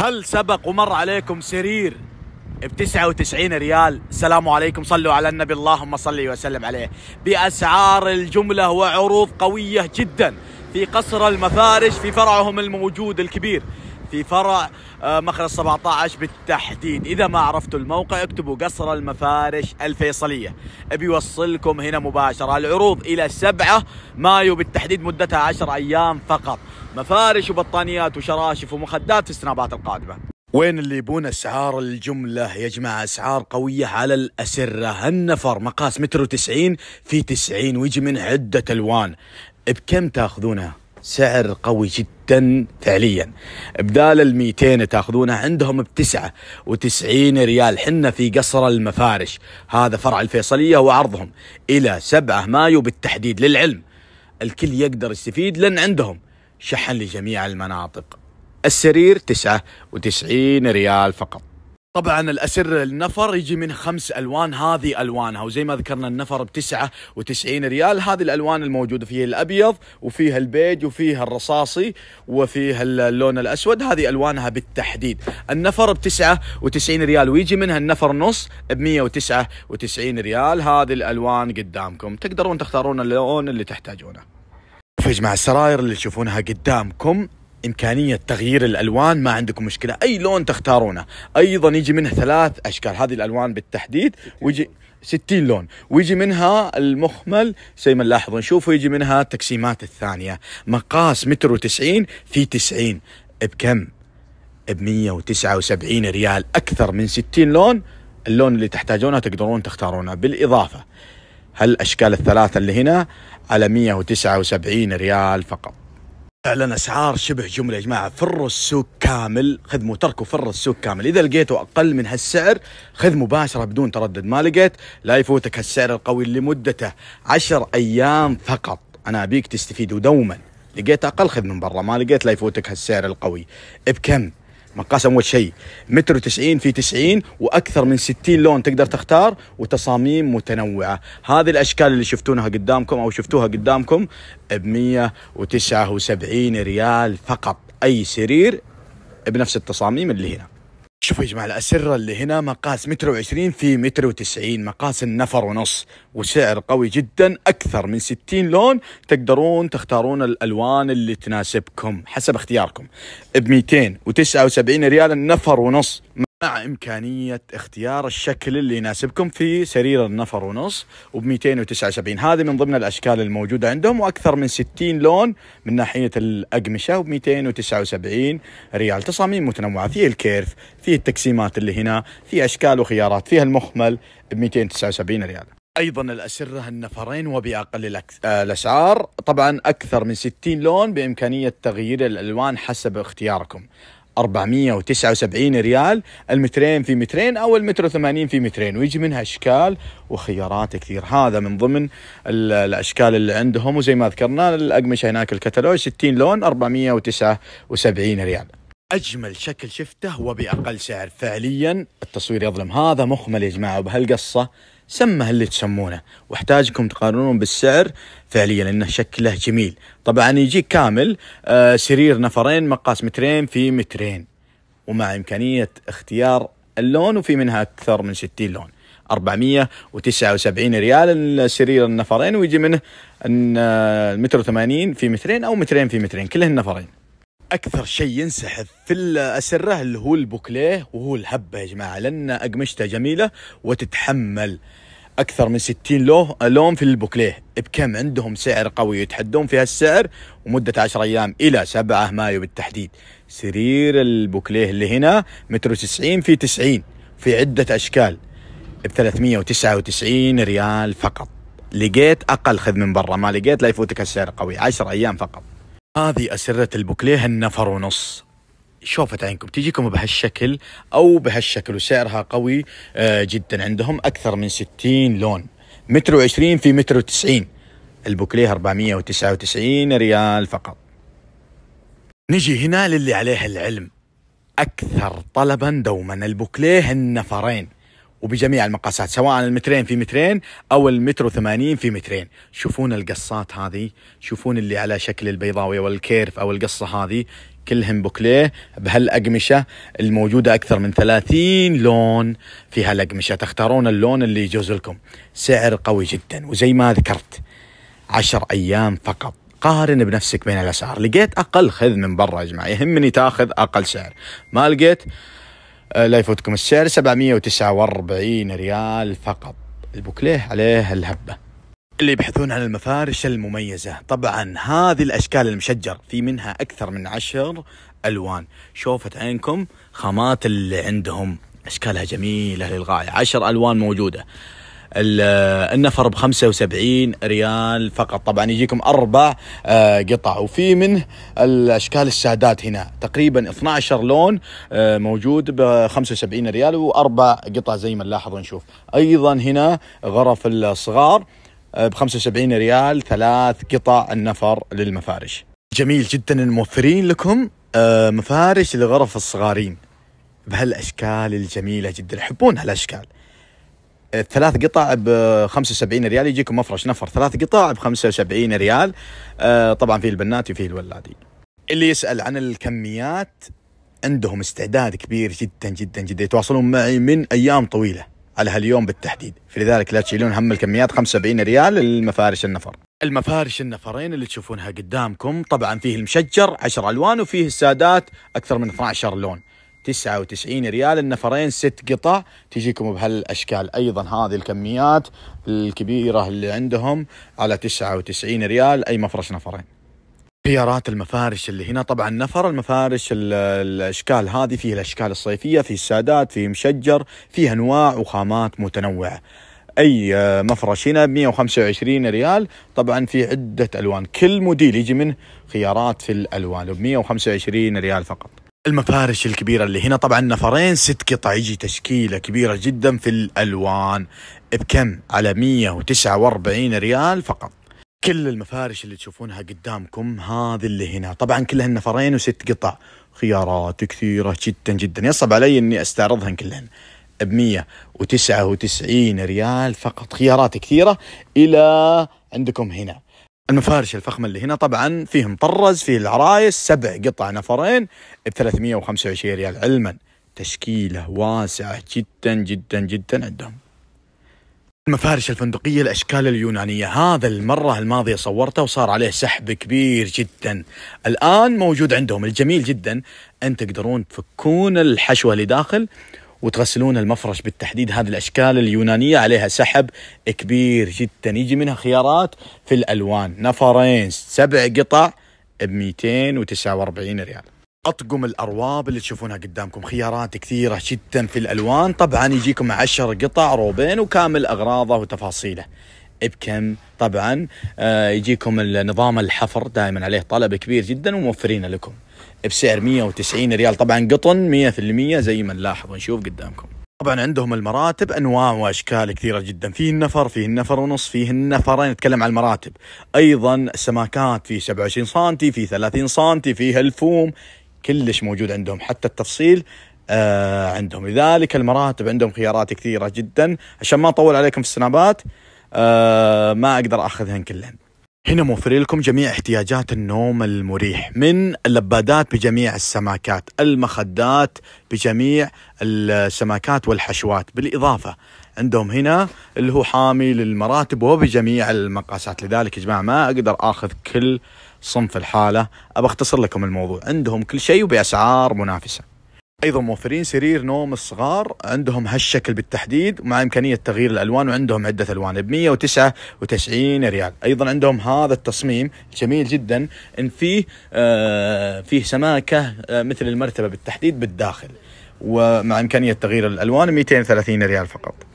هل سبق ومر عليكم سرير ب 99 ريال السلام عليكم صلوا على النبي اللهم صل وسلم عليه بأسعار الجملة وعروض قوية جدا في قصر المفارش في فرعهم الموجود الكبير في فرع آه، مخرج 17 بالتحديد إذا ما عرفتوا الموقع اكتبوا قصر المفارش الفيصلية بيوصلكم هنا مباشرة العروض إلى 7 مايو بالتحديد مدتها 10 أيام فقط مفارش وبطانيات وشراشف ومخدات في السنابات القادمة وين اللي يبون اسعار الجمله يا جماعه اسعار قويه على الاسره هالنفر مقاس متر وتسعين في تسعين ويجي من عده الوان بكم تاخذونها سعر قوي جدا فعليا بدال ال 200 تاخذونها عندهم ب 99 ريال حنا في قصر المفارش هذا فرع الفيصليه وعرضهم الى 7 مايو بالتحديد للعلم الكل يقدر يستفيد لان عندهم شحن لجميع المناطق السرير 99 ريال فقط طبعا الاسر النفر يجي من خمس الوان هذه الوانها وزي ما ذكرنا النفر ب 99 ريال هذه الالوان الموجوده فيها الابيض وفيها البيج وفيها الرصاصي وفيها اللون الاسود هذه الوانها بالتحديد النفر ب 99 ريال ويجي منها النفر نص ب 199 ريال هذه الالوان قدامكم تقدرون تختارون اللون اللي تحتاجونه في جماعة السراير اللي تشوفونها قدامكم إمكانية تغيير الألوان ما عندكم مشكلة أي لون تختارونه أيضا يجي منه ثلاث أشكال هذه الألوان بالتحديد ويجي 60 لون ويجي منها المخمل زي ما نلاحظ نشوفه يجي منها التقسيمات الثانية مقاس متر و90 في 90 بكم؟ وتسعة 179 ريال أكثر من 60 لون اللون اللي تحتاجونه تقدرون تختارونه بالإضافة هالأشكال الثلاثة اللي هنا على 179 ريال فقط اعلن اسعار شبه جمله يا جماعه فر السوق كامل خذ تركوا فر السوق كامل اذا لقيته اقل من هالسعر خذ مباشره بدون تردد ما لقيت لا يفوتك هالسعر القوي لمدته عشر ايام فقط انا ابيك تستفيد ودوما لقيت اقل خذ من برا ما لقيت لا يفوتك هالسعر القوي بكم مقاسه اول شيء متر 90 في 90 واكثر من 60 لون تقدر تختار وتصاميم متنوعه هذه الاشكال اللي شفتونها قدامكم او شفتوها قدامكم ب 179 ريال فقط اي سرير بنفس التصاميم اللي هنا شوفوا يا جماعة الأسرة اللي هنا مقاس متر وعشرين في متر وتسعين مقاس النفر ونص وسعر قوي جدا أكثر من ستين لون تقدرون تختارون الألوان اللي تناسبكم حسب اختياركم بميتين وتسعة وسبعين ريال النفر ونص مع إمكانية اختيار الشكل اللي يناسبكم في سرير النفر ونص وب 279 هذه من ضمن الأشكال الموجودة عندهم وأكثر من 60 لون من ناحية الأقمشة وب 279 ريال تصاميم متنوعة في الكيرف في التقسيمات اللي هنا في أشكال وخيارات فيها المخمل ب 279 ريال ايضا الاسره النفرين وباقل آه، الاسعار طبعا اكثر من 60 لون بامكانيه تغيير الالوان حسب اختياركم 479 ريال المترين في مترين او المتر 80 في مترين ويجي منها اشكال وخيارات كثير هذا من ضمن الاشكال اللي عندهم وزي ما ذكرنا الاقمشه هناك الكتالوج 60 لون 479 ريال اجمل شكل شفته وباقل سعر فعليا التصوير يظلم هذا مخمل يا جماعه وبهالقصه سمه اللي تسمونه واحتاجكم تقارنون بالسعر فعليا لانه شكله جميل طبعا يجيك كامل آه سرير نفرين مقاس مترين في مترين ومع امكانيه اختيار اللون وفي منها اكثر من 60 لون 479 ريال السرير النفرين ويجي منه آه، المتر 80 في مترين او مترين في مترين كلهن نفرين اكثر شيء ينسحب في الاسره اللي هو البوكليه وهو الهبه يا جماعه لان اقمشته جميله وتتحمل اكثر من 60 لو لون في البوكليه بكم عندهم سعر قوي يتحدون في هالسعر ومده 10 ايام الى 7 مايو بالتحديد سرير البوكليه اللي هنا متر 90 في 90 في عده اشكال ب 399 ريال فقط لقيت اقل خذ من برا ما لقيت لا يفوتك السعر قوي 10 ايام فقط هذه أسرة البوكليه النفر ونص شوفت عينكم تجيكم بهالشكل أو بهالشكل وسعرها قوي آه، جدا عندهم أكثر من 60 لون متر وعشرين في متر وتسعين البوكليه 499 ريال فقط نجي هنا للي عليها العلم أكثر طلبا دوما البوكليه النفرين وبجميع المقاسات سواء المترين في مترين او المتر و80 في مترين شوفون القصات هذه شوفون اللي على شكل البيضاوي والكيرف او القصه هذه كلهم بوكليه بهالاقمشه الموجوده اكثر من 30 لون في هالاقمشه تختارون اللون اللي يجوز لكم سعر قوي جدا وزي ما ذكرت عشر ايام فقط قارن بنفسك بين الاسعار لقيت اقل خذ من برا يا جماعه يهمني تاخذ اقل سعر ما لقيت آه، لا يفوتكم السعر 749 ريال فقط البوكليه عليه الهبه اللي يبحثون عن المفارش المميزة طبعا هذه الأشكال المشجر في منها أكثر من عشر ألوان شوفت عينكم خامات اللي عندهم أشكالها جميلة للغاية عشر ألوان موجودة النفر ب 75 ريال فقط طبعا يجيكم اربع آه، قطع وفي منه الاشكال السادات هنا تقريبا 12 لون آه، موجود ب 75 ريال واربع قطع زي ما نلاحظ ونشوف ايضا هنا غرف الصغار آه، ب 75 ريال ثلاث قطع النفر للمفارش جميل جدا موفرين لكم مفارش لغرف الصغارين بهالاشكال الجميله جدا يحبون هالاشكال ثلاث قطع ب 75 ريال يجيكم مفرش نفر ثلاث قطع ب 75 ريال آه، طبعا فيه البنات وفيه الولادي اللي يسال عن الكميات عندهم استعداد كبير جدا جدا جدا يتواصلون معي من ايام طويله على هاليوم بالتحديد فلذلك لا تشيلون هم الكميات 75 ريال المفارش النفر المفارش النفرين اللي تشوفونها قدامكم طبعا فيه المشجر 10 الوان وفيه السادات اكثر من 12 لون 99 ريال النفرين ست قطع تجيكم بهالاشكال ايضا هذه الكميات الكبيره اللي عندهم على 99 ريال اي مفرش نفرين خيارات المفارش اللي هنا طبعا نفر المفارش الاشكال هذه فيه الاشكال الصيفيه فيه السادات فيه مشجر فيه انواع وخامات متنوعه اي مفرش هنا ب 125 ريال طبعا في عده الوان كل موديل يجي منه خيارات في الالوان ب 125 ريال فقط المفارش الكبيرة اللي هنا طبعا نفرين ست قطع يجي تشكيلة كبيرة جدا في الألوان بكم على 149 ريال فقط كل المفارش اللي تشوفونها قدامكم هذه اللي هنا طبعا كلها نفرين وست قطع خيارات كثيرة جدا جدا يصعب علي اني استعرضهن كلهن ب 199 ريال فقط خيارات كثيرة الى عندكم هنا المفارش الفخمه اللي هنا طبعا فيه مطرز فيه العرايس سبع قطع نفرين ب 325 ريال علما تشكيله واسعه جدا جدا جدا عندهم المفارش الفندقية الأشكال اليونانية هذا المرة الماضية صورته وصار عليه سحب كبير جدا الآن موجود عندهم الجميل جدا أن تقدرون تفكون الحشوة اللي داخل وتغسلون المفرش بالتحديد هذه الاشكال اليونانيه عليها سحب كبير جدا يجي منها خيارات في الالوان نفرين سبع قطع ب 249 ريال اطقم الارواب اللي تشوفونها قدامكم خيارات كثيره جدا في الالوان طبعا يجيكم 10 قطع روبين وكامل اغراضه وتفاصيله بكم طبعا آه، يجيكم نظام الحفر دائما عليه طلب كبير جدا وموفرينه لكم بسعر 190 ريال طبعا قطن 100% زي ما نلاحظ ونشوف قدامكم طبعا عندهم المراتب انواع واشكال كثيره جدا فيه النفر فيه النفر ونص فيه النفرين نتكلم عن المراتب ايضا السماكات فيه 27 سم فيه 30 سم فيه الفوم كلش موجود عندهم حتى التفصيل آه عندهم لذلك المراتب عندهم خيارات كثيره جدا عشان ما اطول عليكم في السنابات آه، ما اقدر اخذهن كلهن هنا موفرين لكم جميع احتياجات النوم المريح من اللبادات بجميع السماكات المخدات بجميع السماكات والحشوات بالإضافة عندهم هنا اللي هو حامي للمراتب وبجميع المقاسات لذلك يا جماعة ما أقدر أخذ كل صنف الحالة أبى أختصر لكم الموضوع عندهم كل شيء وبأسعار منافسة ايضا موفرين سرير نوم الصغار عندهم هالشكل بالتحديد مع امكانيه تغيير الالوان وعندهم عده الوان ب 199 ريال ايضا عندهم هذا التصميم جميل جدا ان فيه آه فيه سماكه آه مثل المرتبه بالتحديد بالداخل ومع امكانيه تغيير الالوان 230 ريال فقط